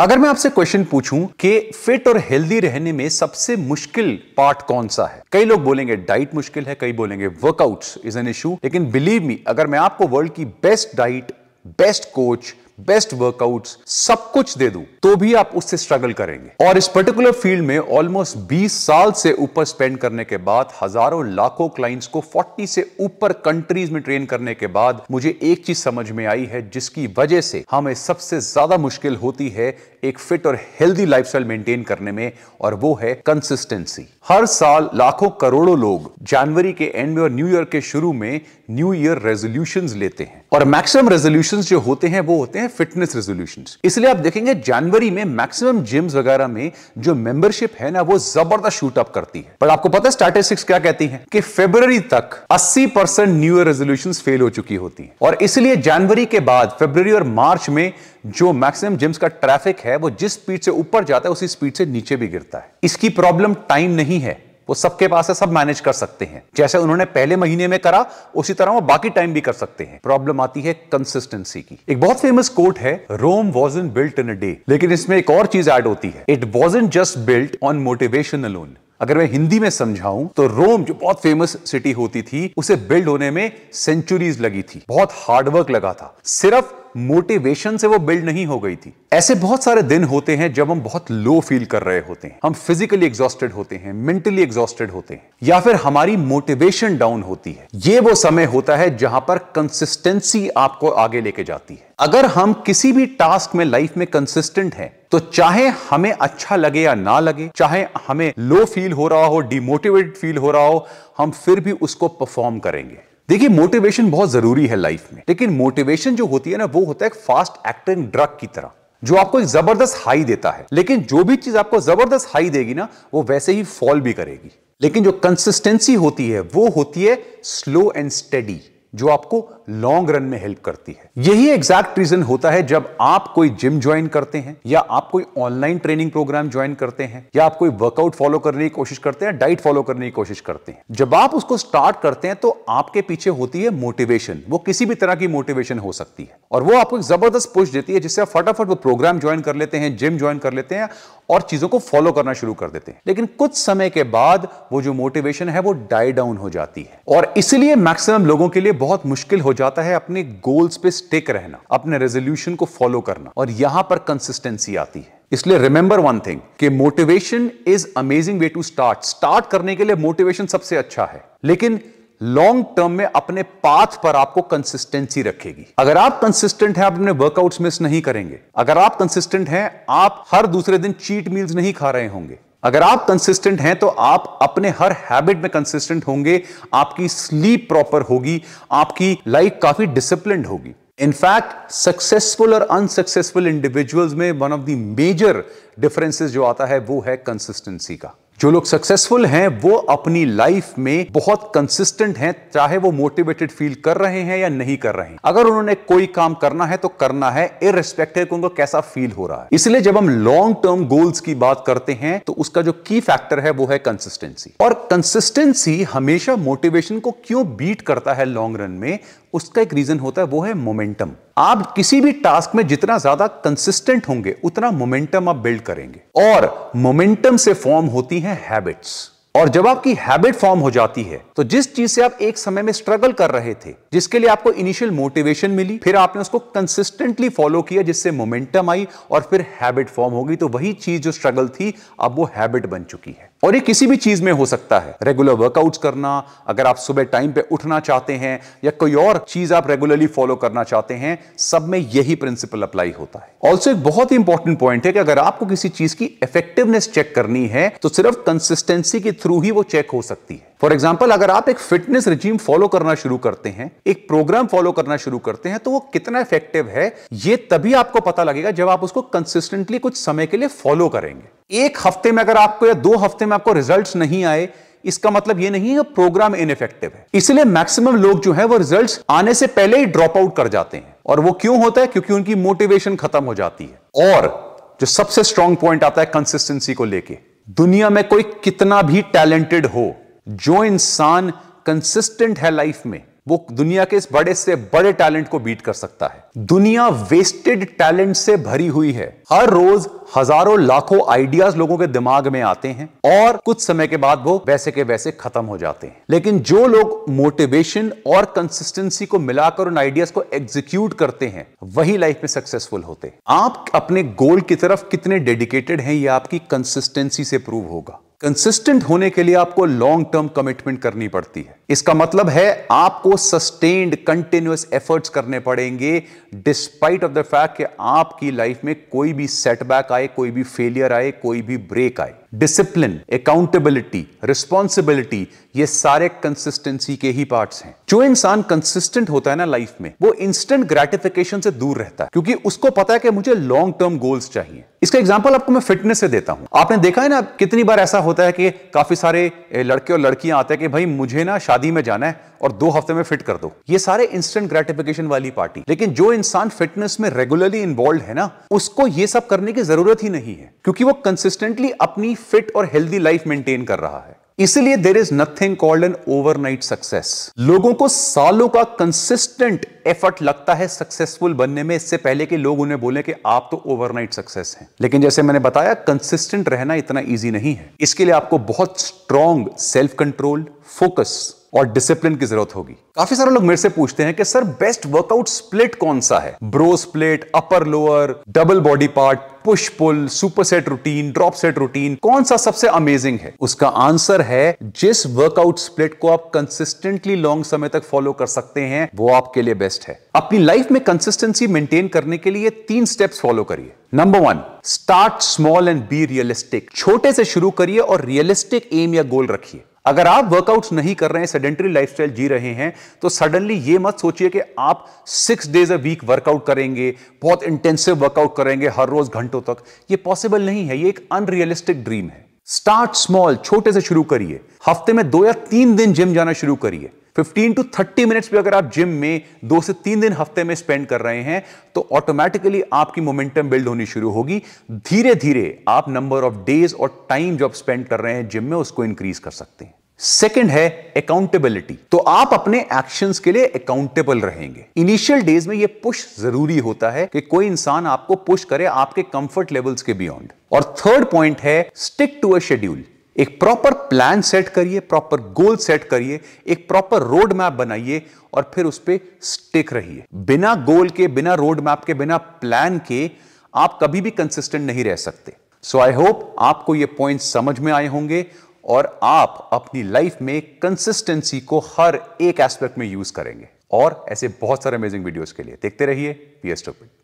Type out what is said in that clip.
अगर मैं आपसे क्वेश्चन पूछूं कि फिट और हेल्दी रहने में सबसे मुश्किल पार्ट कौन सा है कई लोग बोलेंगे डाइट मुश्किल है कई बोलेंगे वर्कआउट्स इज एन इशू लेकिन बिलीव मी अगर मैं आपको वर्ल्ड की best diet best coach best workouts सब कुछ दे दूं तो भी आप उससे स्ट्रगल करेंगे और इस पर्टिकुलर फील्ड में ऑलमोस्ट 20 साल से ऊपर स्पेंड करने के बाद हजारों लाखों क्लाइंट्स को 40 से ऊपर कंट्रीज में ट्रेन करने के बाद मुझे एक चीज समझ में आई है जिसकी वजह से हमें सबसे ज्यादा मुश्किल होती है एक फिट और हेल्दी लाइफस्टाइल मेंटेन करने में और वो है कंसिस्टेंसी हर साल लाखों करोड़ों लोग जनवरी के एंड में और न्यू ईयर के शुरू में न्यू ईयर रेजोल्यूशन लेते हैं और मैक्सिमम रेजोल्यूशन जो होते हैं वो होते हैं फिटनेस रेजोल्यूशन इसलिए आप देखेंगे जनवरी में मैक्सिमम जिम्स वगैरह में जो मेंबरशिप है ना वो जबरदस्त शूट अप करती है पर आपको पता है स्टैटिस्टिक्स क्या कहती है कि फेब्रवरी तक 80 percent new year resolution fail हो चुकी होती है और इसलिए जनवरी के बाद फेब्रवरी और मार्च में जो मैक्सिमम जिम्स का ट्रैफिक है वो जिस स्पीड से ऊपर जाता है उसी स्पीड से नीचे भी गिरता है इसकी प्रॉब्लम टाइम नहीं है वो सबके पास है सब मैनेज कर सकते हैं जैसे उन्होंने पहले महीने में करा उसी तरह वो बाकी टाइम भी कर सकते हैं प्रॉब्लम आती है कंसिस्टेंसी की एक बहुत फेमस कोट है Rome wasn't built in a day लेकिन इसमें एक और चीज एड होती है it wasn't just built on motivation alone अगर मैं हिंदी में समझाऊं तो रोम जो बहुत फेमस सिटी होती थी उसे बिल्ड होने में सेंचुरीज लगी थी बहुत हार्डवर्क लगा था सिर्फ मोटिवेशन से वो बिल्ड नहीं हो गई थी ऐसे बहुत सारे दिन होते हैं जब हम बहुत लो फील कर रहे होते हैं हम फिजिकली एग्जॉस्टेड होते हैं मेंटली एग्जॉस्टेड होते हैं या फिर हमारी मोटिवेशन डाउन होती है ये वो समय होता है जहां पर कंसिस्टेंसी आपको आगे लेके जाती है अगर हम किसी भी टास्क में लाइफ में कंसिस्टेंट हैं तो चाहे हमें अच्छा लगे या ना लगे चाहे हमें लो फील हो रहा हो डिमोटिवेटेड फील हो रहा हो हम फिर भी उसको परफॉर्म करेंगे देखिए मोटिवेशन बहुत जरूरी है लाइफ में लेकिन मोटिवेशन जो होती है ना वो होता है फास्ट एक्टिंग ड्रग की तरह जो आपको एक जबरदस्त हाई देता है लेकिन जो भी चीज आपको जबरदस्त हाई देगी ना वो वैसे ही फॉल भी करेगी लेकिन जो कंसिस्टेंसी होती है वो होती है स्लो एंड स्टेडी जो आपको लॉन्ग रन में हेल्प करती है यही एग्जैक्ट रीजन होता है जब आप कोई जिम ज्वाइन करते हैं या आप कोई ऑनलाइन ट्रेनिंग प्रोग्राम ज्वाइन करते हैं या आप कोई वर्कआउट फॉलो करने की कोशिश करते हैं डाइट फॉलो करने की कोशिश करते हैं जब आप उसको स्टार्ट करते हैं तो आपके पीछे होती है मोटिवेशन वो किसी भी तरह की मोटिवेशन हो सकती है और वो आपको एक जबरदस्त पुश देती है जिससे आप फटाफट वो प्रोग्राम ज्वाइन कर लेते हैं जिम ज्वाइन कर लेते हैं और चीजों को फॉलो करना शुरू कर देते हैं लेकिन कुछ समय के बाद वो जो मोटिवेशन है वो डाई डाउन हो जाती है और इसलिए मैक्सिमम लोगों के लिए बहुत मुश्किल हो जाता है अपने गोल्स पे स्टिक रहना अपने रेजोल्यूशन को फॉलो करना और यहां पर कंसिस्टेंसी आती है इसलिए रिमेंबर वन थिंग कि motivation is amazing way to start start करने के लिए मोटिवेशन सबसे अच्छा है लेकिन लॉन्ग टर्म में अपने पाथ पर आपको कंसिस्टेंसी रखेगी अगर आप कंसिस्टेंट हैं आप अपने वर्कआउट्स मिस नहीं करेंगे अगर आप कंसिस्टेंट हैं आप हर दूसरे दिन चीट मील्स नहीं खा रहे होंगे अगर आप कंसिस्टेंट हैं तो आप अपने हर हैबिट में कंसिस्टेंट होंगे आपकी स्लीप प्रॉपर होगी आपकी लाइफ काफी डिसिप्लिन होगी इनफैक्ट सक्सेसफुल और अनसक्सेसफुल इंडिविजुअल्स में one of the major differences जो आता है वो है कंसिस्टेंसी का जो लोग सक्सेसफुल हैं वो अपनी लाइफ में बहुत कंसिस्टेंट हैं चाहे वो मोटिवेटेड फील कर रहे हैं या नहीं कर रहे हैं अगर उन्होंने कोई काम करना है तो करना है इरेस्पेक्टिव उनको कैसा फील हो रहा है इसलिए जब हम लॉन्ग टर्म गोल्स की बात करते हैं तो उसका जो की फैक्टर है वो है कंसिस्टेंसी और कंसिस्टेंसी हमेशा मोटिवेशन को क्यों बीट करता है लॉन्ग रन में उसका एक रीजन होता है वो है मोमेंटम आप किसी भी टास्क में जितना ज्यादा कंसिस्टेंट होंगे उतना मोमेंटम आप बिल्ड करेंगे और मोमेंटम से फॉर्म होती है हैबिट्स और जब आपकी हैबिट फॉर्म हो जाती है तो जिस चीज से आप एक समय में स्ट्रगल कर रहे थे जिसके लिए आपको इनिशियल मोटिवेशन मिली फिर आपने उसको कंसिस्टेंटली फॉलो किया जिससे मोमेंटम आई और फिर हैबिट फॉर्म होगी तो वही चीज जो स्ट्रगल थी अब वो हैबिट बन चुकी है और ये किसी भी चीज में हो सकता है रेगुलर वर्कआउट करना अगर आप सुबह टाइम पे उठना चाहते हैं या कोई और चीज आप रेगुलरली फॉलो करना चाहते हैं सब में यही प्रिंसिपल अप्लाई होता है ऑल्सो एक बहुत ही इंपॉर्टेंट पॉइंट है कि अगर आपको किसी चीज की इफेक्टिवनेस चेक करनी है तो सिर्फ कंसिस्टेंसी की थ्रू ही वो चेक हो सकती है फॉर एग्जाम्पल अगर आप एक फिटनेस रिजीम फॉलो करना शुरू करते हैं एक प्रोग्राम फॉलो करना शुरू करते हैं तो वो कितना इफेक्टिव है ये तभी आपको पता लगेगा जब आप उसको कंसिस्टेंटली कुछ समय के लिए फॉलो करेंगे एक हफ्ते में अगर आपको या दो हफ्ते में आपको रिजल्ट नहीं आए इसका मतलब ये नहीं है प्रोग्राम इनफेक्टिव है इसलिए मैक्सिमम लोग जो है वो रिजल्ट आने से पहले ही ड्रॉप आउट कर जाते हैं और वो क्यों होता है क्योंकि उनकी मोटिवेशन खत्म हो जाती है और जो सबसे स्ट्रॉन्ग पॉइंट आता है कंसिस्टेंसी को लेके दुनिया में कोई कितना भी टैलेंटेड हो जो इंसान कंसिस्टेंट है लाइफ में वो दुनिया के इस बड़े से बड़े टैलेंट को बीट कर सकता है दुनिया वेस्टेड टैलेंट से भरी हुई है हर रोज हजारों लाखों आइडियाज लोगों के दिमाग में आते हैं और कुछ समय के बाद वो वैसे के वैसे खत्म हो जाते हैं लेकिन जो लोग मोटिवेशन और कंसिस्टेंसी को मिलाकर उन आइडियाज को एग्जीक्यूट करते हैं वही लाइफ में सक्सेसफुल होते हैं आप अपने गोल की तरफ कितने डेडिकेटेड हैं यह आपकी कंसिस्टेंसी से प्रूव होगा कंसिस्टेंट होने के लिए आपको लॉन्ग टर्म कमिटमेंट करनी पड़ती है इसका मतलब है आपको सस्टेन्ड कंटिन्यूस एफर्ट्स करने पड़ेंगे डिस्पाइट ऑफ द फैक्ट कि आपकी लाइफ में कोई भी सेटबैक आए कोई भी फेलियर आए कोई भी ब्रेक आए डिसिप्लिन अकाउंटेबिलिटी रिस्पॉन्सिबिलिटी ये सारे कंसिस्टेंसी के ही पार्ट्स हैं जो इंसान कंसिस्टेंट होता है ना लाइफ में वो इंस्टेंट ग्रेटिफिकेशन से दूर रहता है क्योंकि उसको पता है कि मुझे लॉन्ग टर्म गोल्स चाहिए इसका एग्जाम्पल आपको मैं फिटनेस से देता हूं आपने देखा है ना कितनी बार ऐसा होता है कि काफी सारे लड़के और लड़कियां आते हैं कि भाई मुझे ना शादी में जाना है और दो हफ्ते में फिट कर दो ये सारे इंस्टेंट ग्रेटिफिकेशन वाली पार्टी लेकिन जो इंसान फिटनेस में रेगुलरली इन्वॉल्व है ना उसको ये सब करने की जरूरत ही नहीं है क्योंकि वो कंसिस्टेंटली अपनी फिट और हेल्दी लाइफ मेंटेन कर रहा है इसलिए there is nothing called an overnight success लोगों को सालों का कंसिस्टेंट एफर्ट लगता है सक्सेसफुल बनने में इससे पहले कि लोग उन्हें बोले कि आप तो ओवरनाइट सक्सेस हैं लेकिन जैसे मैंने बताया कंसिस्टेंट रहना इतना इजी नहीं है इसके लिए आपको बहुत स्ट्रांग सेल्फ कंट्रोल फोकस और डिसिप्लिन की जरूरत होगी काफी सारे लोग मेरे से पूछते हैं कि सर बेस्ट वर्कआउट स्प्लिट कौन सा है bro split upper lower double body part push pull super set routine drop set routine कौन सा सबसे अमेजिंग है उसका आंसर है जिस वर्कआउट स्प्लिट को आप कंसिस्टेंटली लॉन्ग समय तक फॉलो कर सकते हैं वो आपके लिए बेस्ट है अपनी लाइफ में कंसिस्टेंसी मेंटेन करने के लिए तीन स्टेप्स फॉलो करिए number one start small and be realistic छोटे से शुरू करिए और रियलिस्टिक एम या गोल रखिए अगर आप वर्कआउट नहीं कर रहे हैं सेडेंटरी लाइफस्टाइल जी रहे हैं तो सडनली ये मत सोचिए कि आप six days a week workout करेंगे बहुत इंटेंसिव वर्कआउट करेंगे हर रोज घंटों तक ये पॉसिबल नहीं है ये एक अनरियलिस्टिक ड्रीम है स्टार्ट स्मॉल छोटे से शुरू करिए हफ्ते में दो या तीन दिन जिम जाना शुरू करिए 15 टू 30 मिनट्स भी अगर आप जिम में दो से तीन दिन हफ्ते में स्पेंड कर रहे हैं तो ऑटोमेटिकली आपकी मोमेंटम बिल्ड होनी शुरू होगी धीरे धीरे आप नंबर ऑफ डेज और टाइम जो आप स्पेंड कर रहे हैं जिम में उसको इंक्रीज कर सकते हैं सेकेंड है अकाउंटेबिलिटी तो आप अपने एक्शन के लिए अकाउंटेबल रहेंगे इनिशियल डेज में यह पुश जरूरी होता है कि कोई इंसान आपको पुश करे आपके कंफर्ट लेवल्स के बियॉन्ड और थर्ड पॉइंट है स्टिक टू अ शेड्यूल एक प्रॉपर प्लान सेट करिए प्रॉपर गोल सेट करिए एक प्रॉपर रोड मैप बनाइए और फिर उस पर स्टिक रहिए बिना गोल के बिना रोड मैप के बिना प्लान के आप कभी भी कंसिस्टेंट नहीं रह सकते सो आई होप आपको ये पॉइंट समझ में आए होंगे और आप अपनी लाइफ में कंसिस्टेंसी को हर एक एस्पेक्ट में यूज करेंगे और ऐसे बहुत सारे अमेजिंग वीडियोस के लिए देखते रहिए पीएस टॉपिक